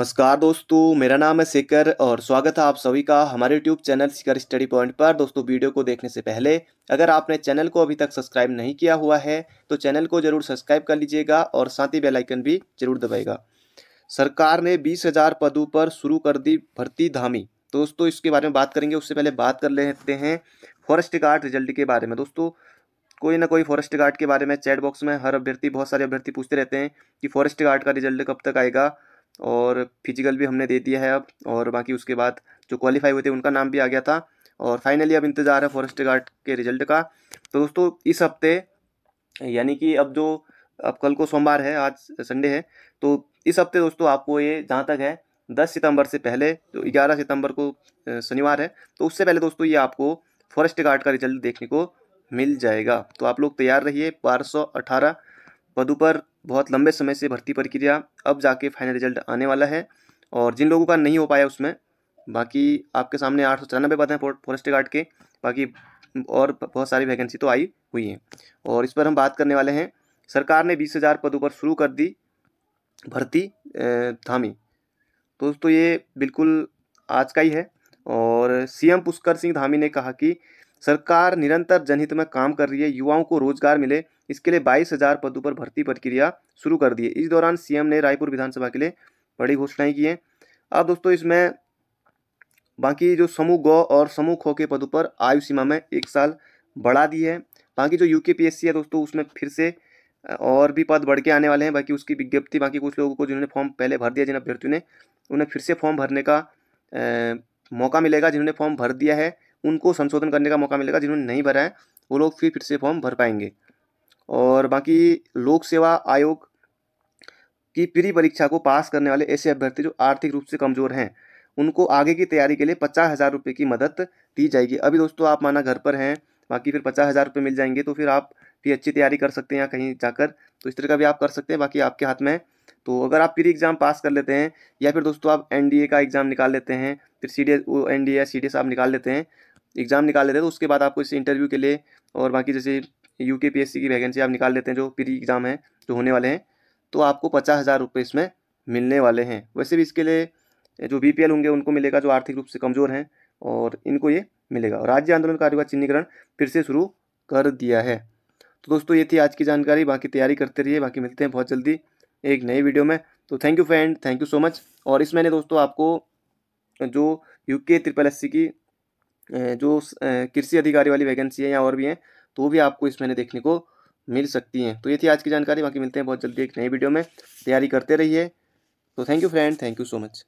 नमस्कार दोस्तों मेरा नाम है शेखर और स्वागत है आप सभी का हमारे YouTube channel Shikhar study point पर दोस्तों वीडियो को देखने से पहले अगर आपने चैनल को अभी तक सब्सक्राइब नहीं किया हुआ है तो चैनल को जरूर सब्सक्राइब कर लीजिएगा और साथ ही बेलाइकन भी जरूर दबाएगा सरकार ने बीस हज़ार पदों पर शुरू कर दी भर्ती धामी दोस्तों इसके बारे में बात करेंगे उससे पहले बात कर लेते हैं फॉरेस्ट गार्ड रिजल्ट के बारे में दोस्तों कोई ना कोई फॉरेस्ट गार्ड के बारे में चैट बॉक्स में हर अभ्यर्थी बहुत सारे अभ्यर्थी पूछते रहते हैं कि फॉरेस्ट गार्ड का रिजल्ट कब तक आएगा और फिजिकल भी हमने दे दिया है अब और बाकी उसके बाद जो क्वालिफाई हुए थे उनका नाम भी आ गया था और फाइनली अब इंतज़ार है फॉरेस्ट गार्ड के रिजल्ट का तो दोस्तों इस हफ्ते यानी कि अब जो अब कल को सोमवार है आज संडे है तो इस हफ्ते दोस्तों आपको ये जहाँ तक है दस सितंबर से पहले तो ग्यारह सितंबर को शनिवार है तो उससे पहले दोस्तों ये आपको फॉरेस्ट गार्ड का रिजल्ट देखने को मिल जाएगा तो आप लोग तैयार रहिए बारह सौ अठारह पदों पर बहुत लंबे समय से भर्ती प्रक्रिया अब जाके फाइनल रिजल्ट आने वाला है और जिन लोगों का नहीं हो पाया उसमें बाकी आपके सामने आठ सौ चौरानबे पद हैं फॉरेस्ट गार्ड के बाकी और बहुत सारी वैकेंसी तो आई हुई हैं और इस पर हम बात करने वाले हैं सरकार ने बीस हज़ार पदों पर शुरू कर दी भर्ती थामी तो दोस्तों ये बिल्कुल आज का ही है और सीएम पुष्कर सिंह धामी ने कहा कि सरकार निरंतर जनहित में काम कर रही है युवाओं को रोजगार मिले इसके लिए बाईस हजार पदों पर भर्ती प्रक्रिया शुरू कर दी है इस दौरान सीएम ने रायपुर विधानसभा के लिए बड़ी घोषणाएं की हैं अब दोस्तों इसमें बाकी जो समूह गौ और समूह खो के पदों पर आयु सीमा में एक साल बढ़ा दी है बाकी जो यू के पी एस सी है दोस्तों उसमें फिर से और भी पद बढ़ के आने वाले हैं बाकी उसकी विज्ञप्ति बाकी कुछ लोगों को जिन्होंने फॉर्म पहले भर दिया जिन अभ्यर्थियों ने उन्हें फिर से फॉर्म भरने का मौका मिलेगा जिन्होंने फॉर्म भर दिया है उनको संशोधन करने का मौका मिलेगा जिन्होंने नहीं भरा है वो लोग फिर फिर से फॉर्म भर पाएंगे और बाकी लोक सेवा आयोग की प्री परीक्षा को पास करने वाले ऐसे अभ्यर्थी जो आर्थिक रूप से कमजोर हैं उनको आगे की तैयारी के लिए पचास हज़ार रुपये की मदद दी जाएगी अभी दोस्तों आप माना घर पर हैं बाकी फिर पचास हज़ार रुपये मिल जाएंगे तो फिर आप भी अच्छी तैयारी कर सकते हैं या कहीं जाकर तो इस तरह का भी आप कर सकते हैं बाकी आपके हाथ में तो अगर आप प्री एग्ज़ाम पास कर लेते हैं या फिर दोस्तों आप एन का एग्ज़ाम निकाल लेते हैं फिर C D O N D S C D S आप निकाल लेते हैं एग्ज़ाम निकाल लेते हैं तो उसके बाद आपको इस इंटरव्यू के लिए और बाकी जैसे यू के पी एस सी की वैकेंसी आप निकाल लेते हैं जो प्री एग्ज़ाम है जो होने वाले हैं तो आपको पचास हज़ार रुपये इसमें मिलने वाले हैं वैसे भी इसके लिए जो बी पी एल होंगे उनको मिलेगा जो आर्थिक रूप से कमज़ोर हैं और इनको ये मिलेगा और राज्य आंदोलन कार्य का चिन्हीकरण फिर से शुरू कर दिया है तो दोस्तों ये थी आज की जानकारी बाकी तैयारी करते रहिए बाकी मिलते हैं बहुत जल्दी एक नई वीडियो में तो thank you friend thank you so much और इस मैंने दोस्तों आपको जो यूके ट्रिपल एस की जो कृषि अधिकारी वाली वैकेंसी है या और भी हैं तो भी आपको इस महीने देखने को मिल सकती हैं तो ये थी आज की जानकारी बाकी मिलते हैं बहुत जल्दी एक नई वीडियो में तैयारी करते रहिए तो thank you friend thank you so much